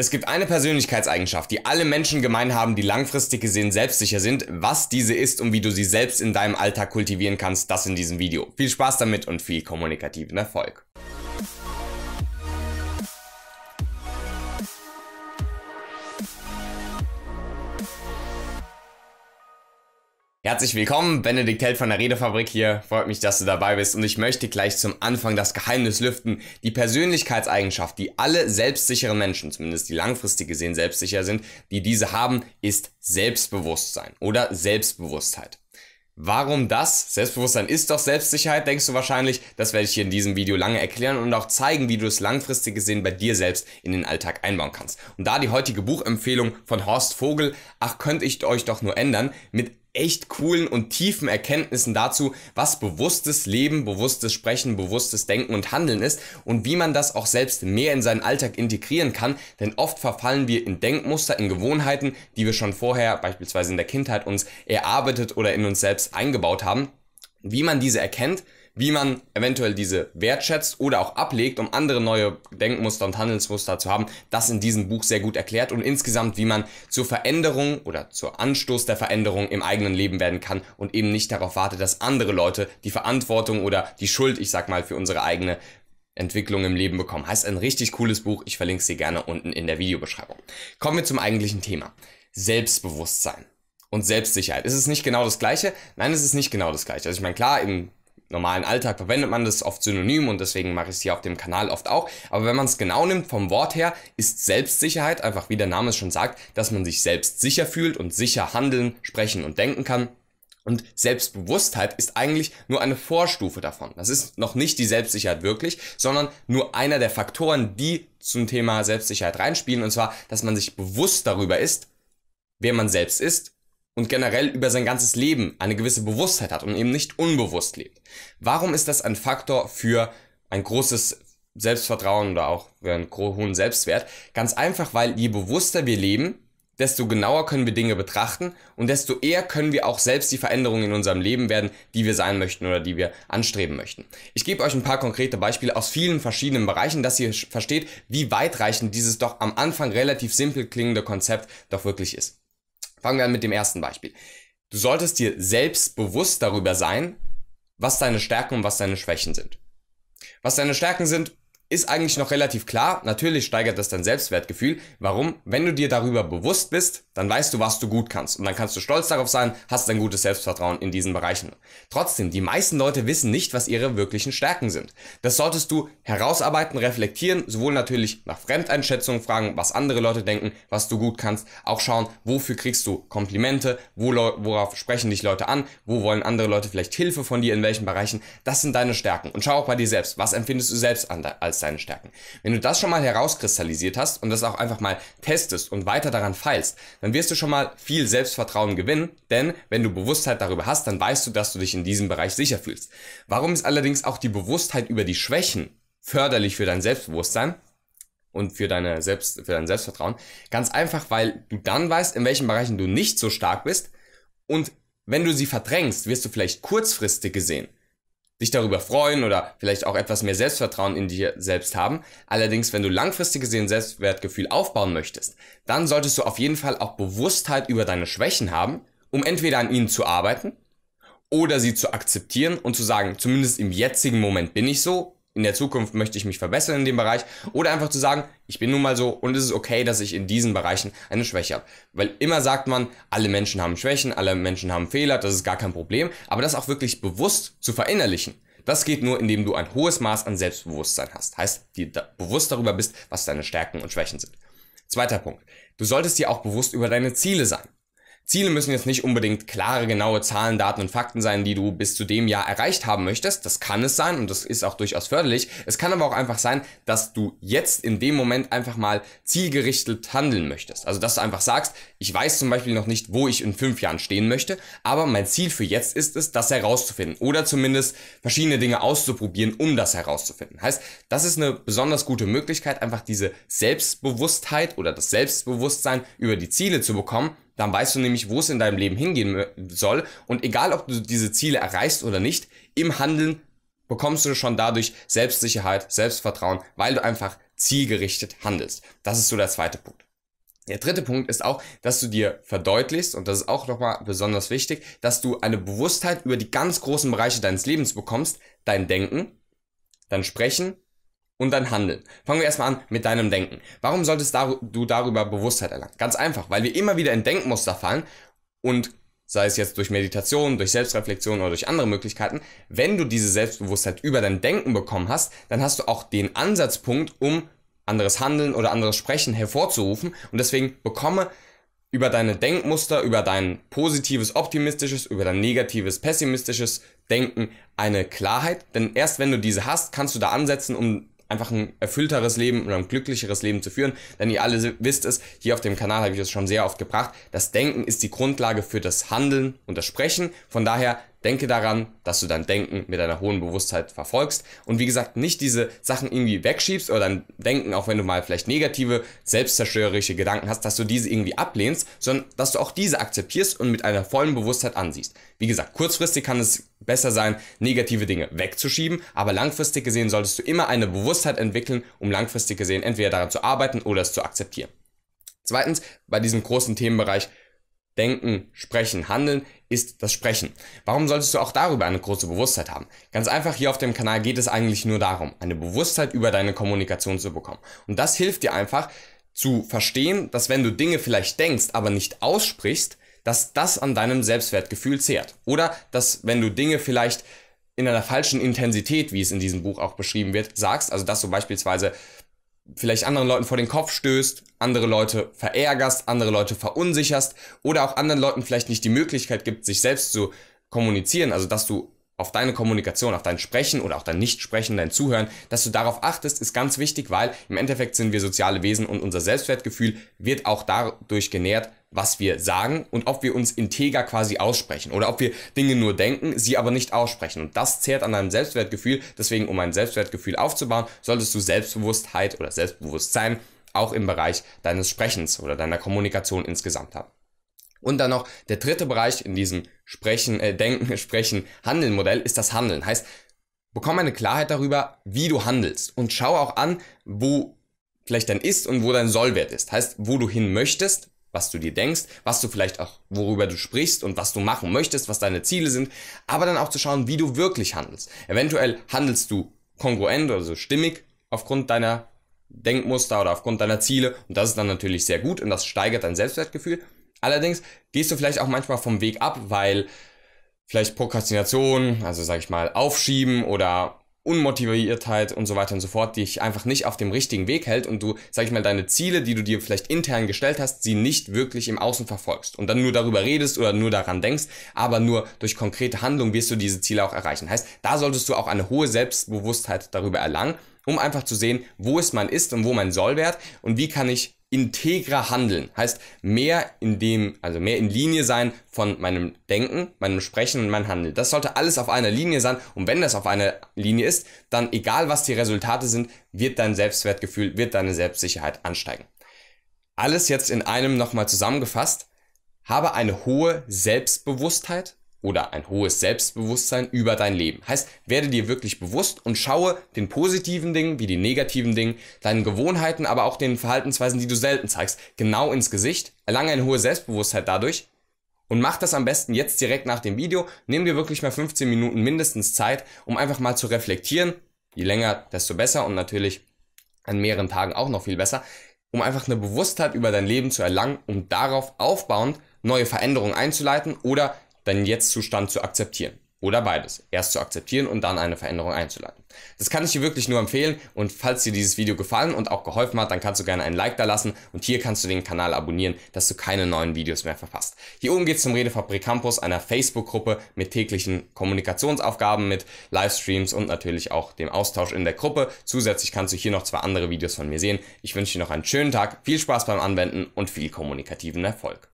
Es gibt eine Persönlichkeitseigenschaft, die alle Menschen gemein haben, die langfristig gesehen selbstsicher sind. Was diese ist und wie du sie selbst in deinem Alltag kultivieren kannst, das in diesem Video. Viel Spaß damit und viel kommunikativen Erfolg. Herzlich willkommen, Benedikt Held von der Redefabrik hier. Freut mich, dass du dabei bist und ich möchte gleich zum Anfang das Geheimnis lüften. Die Persönlichkeitseigenschaft, die alle selbstsicheren Menschen, zumindest die langfristig gesehen selbstsicher sind, die diese haben, ist Selbstbewusstsein oder Selbstbewusstheit. Warum das? Selbstbewusstsein ist doch Selbstsicherheit, denkst du wahrscheinlich. Das werde ich hier in diesem Video lange erklären und auch zeigen, wie du es langfristig gesehen bei dir selbst in den Alltag einbauen kannst. Und da die heutige Buchempfehlung von Horst Vogel, ach, könnte ich euch doch nur ändern, mit echt coolen und tiefen Erkenntnissen dazu, was bewusstes Leben, bewusstes Sprechen, bewusstes Denken und Handeln ist und wie man das auch selbst mehr in seinen Alltag integrieren kann, denn oft verfallen wir in Denkmuster, in Gewohnheiten, die wir schon vorher beispielsweise in der Kindheit uns erarbeitet oder in uns selbst eingebaut haben. Wie man diese erkennt, wie man eventuell diese wertschätzt oder auch ablegt, um andere neue Denkmuster und Handelsmuster zu haben, das in diesem Buch sehr gut erklärt und insgesamt, wie man zur Veränderung oder zur Anstoß der Veränderung im eigenen Leben werden kann und eben nicht darauf wartet, dass andere Leute die Verantwortung oder die Schuld, ich sag mal, für unsere eigene Entwicklung im Leben bekommen. Heißt ein richtig cooles Buch. Ich verlinke es dir gerne unten in der Videobeschreibung. Kommen wir zum eigentlichen Thema. Selbstbewusstsein und Selbstsicherheit. Ist es nicht genau das Gleiche? Nein, es ist nicht genau das Gleiche. Also ich meine, klar, im normalen Alltag verwendet man das oft synonym und deswegen mache ich es hier auf dem Kanal oft auch. Aber wenn man es genau nimmt vom Wort her, ist Selbstsicherheit einfach, wie der Name es schon sagt, dass man sich selbst sicher fühlt und sicher handeln, sprechen und denken kann. Und Selbstbewusstheit ist eigentlich nur eine Vorstufe davon. Das ist noch nicht die Selbstsicherheit wirklich, sondern nur einer der Faktoren, die zum Thema Selbstsicherheit reinspielen. Und zwar, dass man sich bewusst darüber ist, wer man selbst ist, und generell über sein ganzes Leben eine gewisse Bewusstheit hat und eben nicht unbewusst lebt. Warum ist das ein Faktor für ein großes Selbstvertrauen oder auch für einen hohen Selbstwert? Ganz einfach, weil je bewusster wir leben, desto genauer können wir Dinge betrachten und desto eher können wir auch selbst die Veränderungen in unserem Leben werden, die wir sein möchten oder die wir anstreben möchten. Ich gebe euch ein paar konkrete Beispiele aus vielen verschiedenen Bereichen, dass ihr versteht, wie weitreichend dieses doch am Anfang relativ simpel klingende Konzept doch wirklich ist. Fangen wir an mit dem ersten Beispiel. Du solltest dir selbst bewusst darüber sein, was deine Stärken und was deine Schwächen sind. Was deine Stärken sind, ist eigentlich noch relativ klar. Natürlich steigert das dein Selbstwertgefühl. Warum? Wenn du dir darüber bewusst bist, dann weißt du, was du gut kannst. Und dann kannst du stolz darauf sein, hast ein gutes Selbstvertrauen in diesen Bereichen. Trotzdem, die meisten Leute wissen nicht, was ihre wirklichen Stärken sind. Das solltest du herausarbeiten, reflektieren, sowohl natürlich nach Fremdeinschätzungen fragen, was andere Leute denken, was du gut kannst, auch schauen, wofür kriegst du Komplimente, wo, worauf sprechen dich Leute an, wo wollen andere Leute vielleicht Hilfe von dir, in welchen Bereichen. Das sind deine Stärken. Und schau auch bei dir selbst, was empfindest du selbst als seine Stärken. Wenn du das schon mal herauskristallisiert hast und das auch einfach mal testest und weiter daran feilst, dann wirst du schon mal viel Selbstvertrauen gewinnen, denn wenn du Bewusstheit darüber hast, dann weißt du, dass du dich in diesem Bereich sicher fühlst. Warum ist allerdings auch die Bewusstheit über die Schwächen förderlich für dein Selbstbewusstsein? und für, deine Selbst, für dein Selbstvertrauen. Ganz einfach, weil du dann weißt, in welchen Bereichen du nicht so stark bist und wenn du sie verdrängst, wirst du vielleicht kurzfristig gesehen sich darüber freuen oder vielleicht auch etwas mehr Selbstvertrauen in dir selbst haben. Allerdings, wenn du langfristig gesehen Selbstwertgefühl aufbauen möchtest, dann solltest du auf jeden Fall auch Bewusstheit über deine Schwächen haben, um entweder an ihnen zu arbeiten oder sie zu akzeptieren und zu sagen, zumindest im jetzigen Moment bin ich so in der Zukunft möchte ich mich verbessern in dem Bereich oder einfach zu sagen, ich bin nun mal so und es ist okay, dass ich in diesen Bereichen eine Schwäche habe. Weil immer sagt man, alle Menschen haben Schwächen, alle Menschen haben Fehler, das ist gar kein Problem, aber das auch wirklich bewusst zu verinnerlichen. Das geht nur, indem du ein hohes Maß an Selbstbewusstsein hast. Heißt, dir da bewusst darüber bist, was deine Stärken und Schwächen sind. Zweiter Punkt. Du solltest dir auch bewusst über deine Ziele sein. Ziele müssen jetzt nicht unbedingt klare, genaue Zahlen, Daten und Fakten sein, die du bis zu dem Jahr erreicht haben möchtest. Das kann es sein und das ist auch durchaus förderlich. Es kann aber auch einfach sein, dass du jetzt in dem Moment einfach mal zielgerichtet handeln möchtest. Also dass du einfach sagst, ich weiß zum Beispiel noch nicht, wo ich in fünf Jahren stehen möchte, aber mein Ziel für jetzt ist es, das herauszufinden oder zumindest verschiedene Dinge auszuprobieren, um das herauszufinden. Heißt, das ist eine besonders gute Möglichkeit, einfach diese Selbstbewusstheit oder das Selbstbewusstsein über die Ziele zu bekommen dann weißt du nämlich, wo es in deinem Leben hingehen soll. Und egal, ob du diese Ziele erreichst oder nicht, im Handeln bekommst du schon dadurch Selbstsicherheit, Selbstvertrauen, weil du einfach zielgerichtet handelst. Das ist so der zweite Punkt. Der dritte Punkt ist auch, dass du dir verdeutlichst, und das ist auch nochmal besonders wichtig, dass du eine Bewusstheit über die ganz großen Bereiche deines Lebens bekommst, dein Denken, dein Sprechen, und dann Handeln. Fangen wir erstmal an mit deinem Denken. Warum solltest du darüber Bewusstheit erlangen? Ganz einfach, weil wir immer wieder in Denkmuster fallen und sei es jetzt durch Meditation, durch Selbstreflexion oder durch andere Möglichkeiten, wenn du diese Selbstbewusstheit über dein Denken bekommen hast, dann hast du auch den Ansatzpunkt, um anderes Handeln oder anderes Sprechen hervorzurufen und deswegen bekomme über deine Denkmuster, über dein positives, optimistisches, über dein negatives, pessimistisches Denken eine Klarheit, denn erst wenn du diese hast, kannst du da ansetzen, um einfach ein erfüllteres Leben oder ein glücklicheres Leben zu führen. Denn ihr alle wisst es, hier auf dem Kanal habe ich es schon sehr oft gebracht, das Denken ist die Grundlage für das Handeln und das Sprechen. Von daher Denke daran, dass du dein Denken mit einer hohen Bewusstheit verfolgst und wie gesagt nicht diese Sachen irgendwie wegschiebst oder dein Denken, auch wenn du mal vielleicht negative, selbstzerstörerische Gedanken hast, dass du diese irgendwie ablehnst, sondern dass du auch diese akzeptierst und mit einer vollen Bewusstheit ansiehst. Wie gesagt, kurzfristig kann es besser sein, negative Dinge wegzuschieben, aber langfristig gesehen solltest du immer eine Bewusstheit entwickeln, um langfristig gesehen entweder daran zu arbeiten oder es zu akzeptieren. Zweitens, bei diesem großen Themenbereich Denken, Sprechen, Handeln ist das Sprechen. Warum solltest du auch darüber eine große Bewusstheit haben? Ganz einfach, hier auf dem Kanal geht es eigentlich nur darum, eine Bewusstheit über deine Kommunikation zu bekommen. Und das hilft dir einfach zu verstehen, dass wenn du Dinge vielleicht denkst, aber nicht aussprichst, dass das an deinem Selbstwertgefühl zehrt. Oder dass wenn du Dinge vielleicht in einer falschen Intensität, wie es in diesem Buch auch beschrieben wird, sagst, also dass du beispielsweise vielleicht anderen Leuten vor den Kopf stößt, andere Leute verärgerst, andere Leute verunsicherst oder auch anderen Leuten vielleicht nicht die Möglichkeit gibt, sich selbst zu kommunizieren, also dass du auf deine Kommunikation, auf dein Sprechen oder auch dein Nichtsprechen, dein Zuhören, dass du darauf achtest, ist ganz wichtig, weil im Endeffekt sind wir soziale Wesen und unser Selbstwertgefühl wird auch dadurch genährt, was wir sagen und ob wir uns integer quasi aussprechen oder ob wir Dinge nur denken, sie aber nicht aussprechen. Und das zehrt an deinem Selbstwertgefühl. Deswegen, um ein Selbstwertgefühl aufzubauen, solltest du Selbstbewusstheit oder Selbstbewusstsein auch im Bereich deines Sprechens oder deiner Kommunikation insgesamt haben. Und dann noch der dritte Bereich in diesem Sprechen, äh, Denken, Sprechen, Handeln Modell ist das Handeln. Heißt, bekomm eine Klarheit darüber, wie du handelst und schau auch an, wo vielleicht dein Ist und wo dein Sollwert ist. Heißt, wo du hin möchtest was du dir denkst, was du vielleicht auch, worüber du sprichst und was du machen möchtest, was deine Ziele sind, aber dann auch zu schauen, wie du wirklich handelst. Eventuell handelst du kongruent, oder so stimmig aufgrund deiner Denkmuster oder aufgrund deiner Ziele und das ist dann natürlich sehr gut und das steigert dein Selbstwertgefühl. Allerdings gehst du vielleicht auch manchmal vom Weg ab, weil vielleicht Prokrastination, also sag ich mal, aufschieben oder Unmotiviertheit und so weiter und so fort, die dich einfach nicht auf dem richtigen Weg hält und du, sag ich mal, deine Ziele, die du dir vielleicht intern gestellt hast, sie nicht wirklich im Außen verfolgst und dann nur darüber redest oder nur daran denkst, aber nur durch konkrete Handlung wirst du diese Ziele auch erreichen. Heißt, da solltest du auch eine hohe Selbstbewusstheit darüber erlangen, um einfach zu sehen, wo es man ist und wo mein Sollwert und wie kann ich integrer handeln. Heißt mehr in dem, also mehr in Linie sein von meinem Denken, meinem Sprechen und meinem Handeln. Das sollte alles auf einer Linie sein. Und wenn das auf einer Linie ist, dann egal was die Resultate sind, wird dein Selbstwertgefühl, wird deine Selbstsicherheit ansteigen. Alles jetzt in einem nochmal zusammengefasst. Habe eine hohe Selbstbewusstheit, oder ein hohes Selbstbewusstsein über dein Leben. Heißt, werde dir wirklich bewusst und schaue den positiven Dingen wie den negativen Dingen, deinen Gewohnheiten, aber auch den Verhaltensweisen, die du selten zeigst, genau ins Gesicht. Erlange eine hohe Selbstbewusstheit dadurch und mach das am besten jetzt direkt nach dem Video. Nimm dir wirklich mal 15 Minuten mindestens Zeit, um einfach mal zu reflektieren. Je länger, desto besser und natürlich an mehreren Tagen auch noch viel besser, um einfach eine Bewusstheit über dein Leben zu erlangen, um darauf aufbauend neue Veränderungen einzuleiten oder deinen Jetzt-Zustand zu akzeptieren. Oder beides. Erst zu akzeptieren und dann eine Veränderung einzuleiten. Das kann ich dir wirklich nur empfehlen und falls dir dieses Video gefallen und auch geholfen hat, dann kannst du gerne einen Like da lassen und hier kannst du den Kanal abonnieren, dass du keine neuen Videos mehr verpasst. Hier oben geht's zum Redefabrik Campus, einer Facebook-Gruppe mit täglichen Kommunikationsaufgaben, mit Livestreams und natürlich auch dem Austausch in der Gruppe. Zusätzlich kannst du hier noch zwei andere Videos von mir sehen. Ich wünsche dir noch einen schönen Tag, viel Spaß beim Anwenden und viel kommunikativen Erfolg.